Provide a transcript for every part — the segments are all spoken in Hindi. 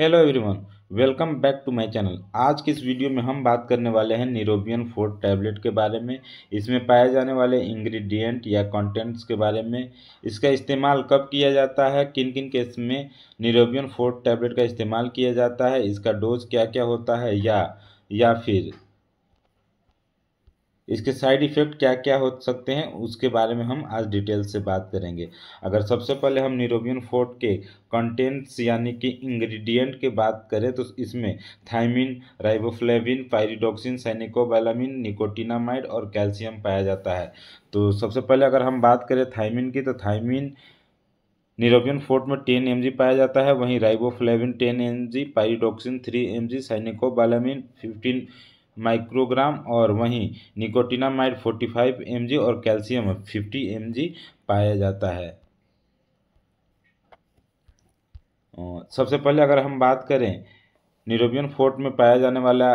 hello everyone welcome back to my channel आज की इस वीडियो में हम बात करने वाले हैं निरोबियन फोर्ड टैबलेट के बारे में इसमें पाए जाने वाले इंग्रेडिएंट या कंटेंट्स के बारे में इसका इस्तेमाल कब किया जाता है किन किन केस में निरोबियन फोर्ड टैबलेट का इस्तेमाल किया जाता है इसका डोज क्या क्या होता है या या फिर इसके साइड इफ़ेक्ट क्या क्या हो सकते हैं उसके बारे में हम आज डिटेल से बात करेंगे अगर सबसे पहले हम निरोबियन फोर्ट के कंटेंट्स यानी कि इंग्रेडिएंट की बात करें तो इसमें thiamine riboflavin pyridoxine cyanocobalamin nicotinamide और कैल्शियम पाया जाता है तो सबसे पहले अगर हम बात करें थाइमिन की तो थाइमिन निरोबियन फोर्ट में टेन एम पाया जाता है वहीं riboflavin ten M G pyridoxine three M G cyanocobalamin fifteen microgram और वहीं निकोटिनामाइड 45 जी और कैल्शियम 50 जी पाया जाता है सबसे पहले अगर हम बात करें निरोबियन फोर्ट में पाया जाने वाला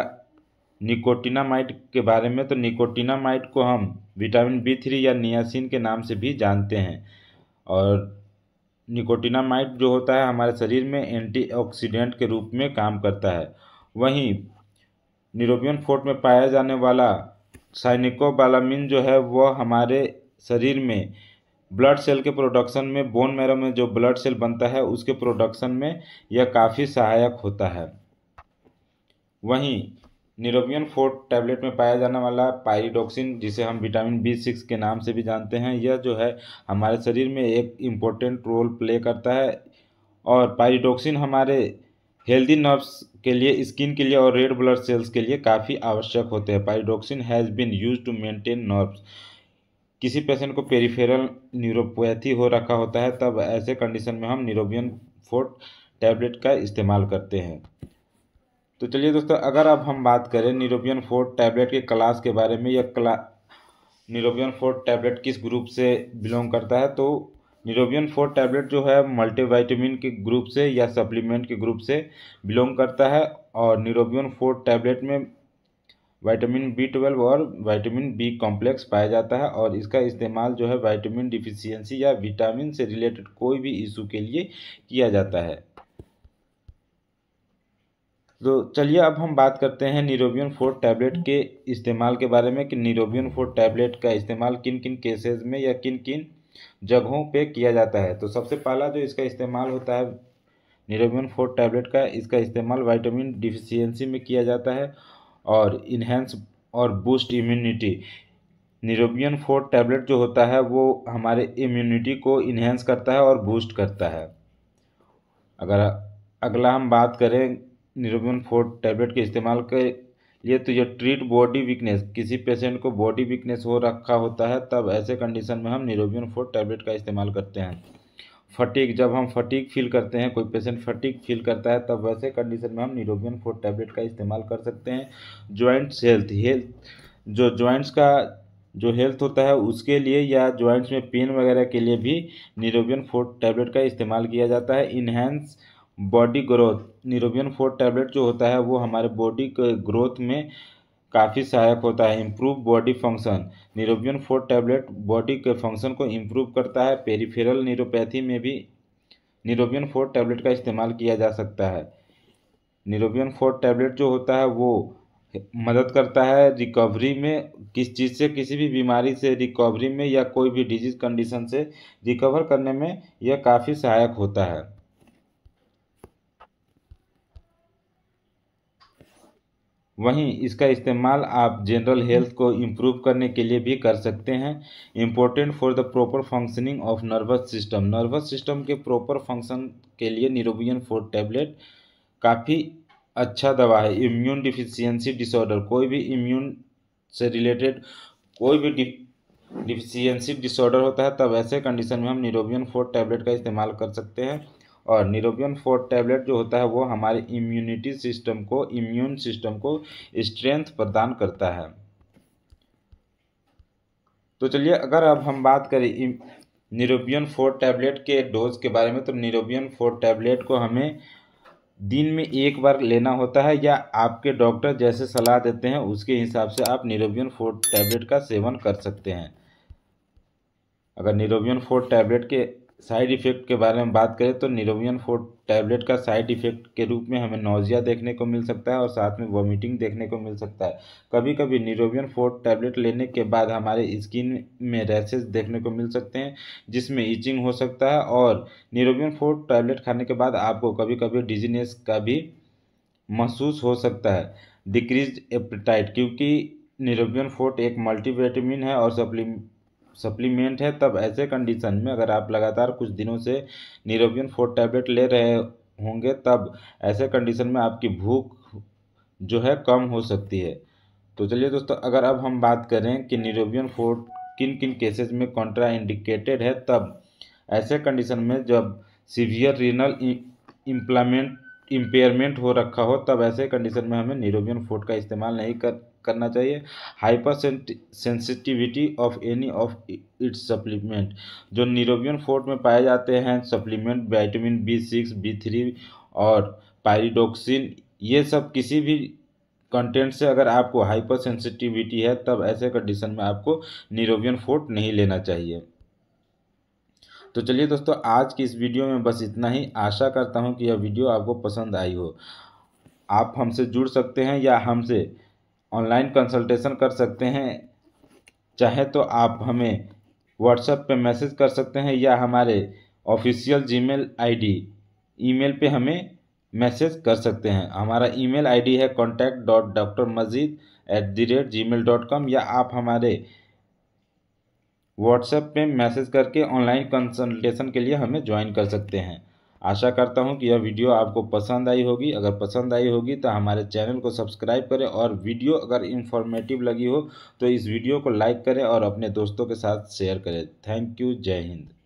निकोटिनामाइड के बारे में तो निकोटिनामाइड को हम विटामिन बी थ्री या नियासिन के नाम से भी जानते हैं और निकोटिनामाइड जो होता है हमारे शरीर में एंटीऑक्सीडेंट के रूप में काम करता है वहीं निरोबियन फोर्ट में पाया जाने वाला साइनिकोबालामिन जो है वह हमारे शरीर में ब्लड सेल के प्रोडक्शन में बोन मैरो में जो ब्लड सेल बनता है उसके प्रोडक्शन में यह काफ़ी सहायक होता है वहीं निरोबियन फोर्ट टैबलेट में पाया जाने वाला पायरिडोक्सिन जिसे हम विटामिन बी सिक्स के नाम से भी जानते हैं यह जो है हमारे शरीर में एक इम्पोर्टेंट रोल प्ले करता है और पायरिडोक्सिन हमारे हेल्दी नर्व्स के लिए स्किन के लिए और रेड ब्लड सेल्स के लिए काफ़ी आवश्यक होते हैं pyridoxine has been use to maintain nerves किसी पेशेंट को पेरीफेरल न्यूरोपैथी हो रखा होता है तब ऐसे कंडीशन में हम न्यूरोबियन फोर्ट टैबलेट का इस्तेमाल करते हैं तो चलिए दोस्तों अगर अब हम बात करें न्यूरोबियन फोर्ट टैबलेट के क्लास के बारे में या क्ला न्यूरोबियन फोर्ट टैबलेट किस ग्रुप से बिलोंग करता है तो निरोबियन फोर टैबलेट जो है मल्टीविटामिन के ग्रुप से या सप्लीमेंट के ग्रुप से बिलोंग करता है और निरोबियन फोर टैबलेट में विटामिन बी ट्वेल्व और विटामिन बी कॉम्प्लेक्स पाया जाता है और इसका इस्तेमाल जो है विटामिन डिफिशियंसी या विटामिन से रिलेटेड कोई भी इशू के लिए किया जाता है तो चलिए अब हम बात करते हैं निरोबियन फोर टैबलेट के इस्तेमाल के बारे में कि निरोबियन फोर टैबलेट का इस्तेमाल किन किन केसेस में या किन किन जगहों पे किया जाता है तो सबसे पहला जो इसका इस्तेमाल होता है निरोमिन फोर टैबलेट का इसका इस्तेमाल वाइटामिन डिफिशियंसी में किया जाता है और इन्हेंस और boost immunity Neurobion four tablet जो होता है वो हमारे इम्यूनिटी को इन्हेंस करता है और बूस्ट करता है अगर अगला हम बात करें निरोबियन फोर टैबलेट के इस्तेमाल के ये तो ये ट्रीट बॉडी वीकनेस किसी पेशेंट को बॉडी वीकनेस हो रखा होता है तब ऐसे कंडीशन में हम निरोबियन फोर टैबलेट का इस्तेमाल करते हैं फटीक जब हम फटीक फील करते हैं कोई पेशेंट फटीक फील करता है तब वैसे कंडीशन में हम निरोबियन फोर टैबलेट का इस्तेमाल कर सकते हैं जॉइंट्स हेल्थ हेल्थ जो जॉइंट्स का जो हेल्थ होता है उसके लिए या जॉइंट्स में पेन वगैरह के लिए भी निरोबियन फोर टैबलेट का इस्तेमाल किया जाता है enhance body growth Neurobion four tablet जो होता है वो हमारे बॉडी के ग्रोथ में काफ़ी सहायक होता है improve body function Neurobion four tablet body के फंक्शन को इम्प्रूव करता है पेरीफेरल न्यूरोपैथी में भी निरोबियन फोर टैबलेट का इस्तेमाल किया जा सकता है निरोबियन फोर टैबलेट जो होता है वो मदद करता है रिकवरी में किस चीज़ से किसी भी बीमारी से रिकवरी में या कोई भी डिजीज कंडीशन से रिकवर करने में यह काफ़ी सहायक होता है वहीं इसका इस्तेमाल आप जनरल हेल्थ को इम्प्रूव करने के लिए भी कर सकते हैं important for the proper functioning of nervous system nervous system के प्रॉपर फंक्शन के लिए निरोबियन फोर टैबलेट काफ़ी अच्छा दवा है इम्यून डिफिशियंसी डिसऑर्डर कोई भी इम्यून से रिलेटेड कोई भी डिफिशियंसी डिसऑर्डर होता है तब ऐसे कंडीशन में हम निरोबियन फोर टैबलेट का इस्तेमाल कर सकते हैं और निरोबियन फोर टैबलेट जो होता है वो हमारे इम्यूनिटी सिस्टम को इम्यून सिस्टम को स्ट्रेंथ प्रदान करता है तो चलिए अगर अब हम बात करें निरोबियन फोर टैबलेट के डोज के बारे में तो निरोबियन फोर टैबलेट को हमें दिन में एक बार लेना होता है या आपके डॉक्टर जैसे सलाह देते हैं उसके हिसाब से आप निरोबियन फोर टैबलेट का सेवन कर सकते हैं अगर निरोबियन फोर टैबलेट के साइड इफ़ेक्ट के बारे में बात करें तो निरोवियन फोर्ट टैबलेट का साइड इफ़ेक्ट के रूप में हमें नोजिया देखने को मिल सकता है और साथ में वॉमिटिंग देखने को मिल सकता है कभी कभी निरोवियन फोर्ट टैबलेट लेने के बाद हमारे स्किन में रैसेस देखने को मिल सकते हैं जिसमें इचिंग हो सकता है और निरोवियन फोर टैबलेट खाने के बाद आपको कभी कभी डिजीनेस का भी महसूस हो सकता है डिक्रीज एपटाइट क्योंकि निरोवियन फोर्ट एक मल्टीविटामिन है और सप्लीमेंट सप्लीमेंट है तब ऐसे कंडीशन में अगर आप लगातार कुछ दिनों से निरोबियन फोर टैबलेट ले रहे होंगे तब ऐसे कंडीशन में आपकी भूख जो है कम हो सकती है तो चलिए दोस्तों अगर अब हम बात करें कि निरोबियन फोर किन किन केसेस में कॉन्ट्रा इंडिकेटेड है तब ऐसे कंडीशन में जब सीवियर रीनल इम्प्लामेंट इम्पेयरमेंट हो रखा हो तब ऐसे कंडीशन में हमें निरोबियन फोर्ट का इस्तेमाल नहीं कर करना चाहिए hypersensitivity of any of its supplement जो निरोबियन फोर्ट में पाए जाते हैं supplement vitamin B six B three और पायरिडोक्सिन ये सब किसी भी कंटेंट से अगर आपको हाइपर सेंसिटिविटी है तब ऐसे कंडीशन में आपको निरोबियन फोर्ट नहीं लेना चाहिए तो चलिए दोस्तों आज की इस वीडियो में बस इतना ही आशा करता हूँ कि यह वीडियो आपको पसंद आई हो आप हमसे जुड़ सकते हैं या हमसे ऑनलाइन कंसल्टेशन कर सकते हैं चाहे तो आप हमें व्हाट्सएप पे मैसेज कर सकते हैं या हमारे ऑफिशियल जीमेल आईडी ईमेल पे हमें मैसेज कर सकते हैं हमारा ईमेल आईडी है contact dot doctor Majid at the rate Gmail dot com या आप हमारे व्हाट्सएप पे मैसेज करके ऑनलाइन कंसल्टेशन के लिए हमें ज्वाइन कर सकते हैं आशा करता हूं कि यह वीडियो आपको पसंद आई होगी अगर पसंद आई होगी तो हमारे चैनल को सब्सक्राइब करें और वीडियो अगर इन्फॉर्मेटिव लगी हो तो इस वीडियो को लाइक करें और अपने दोस्तों के साथ शेयर करें थैंक यू जय हिंद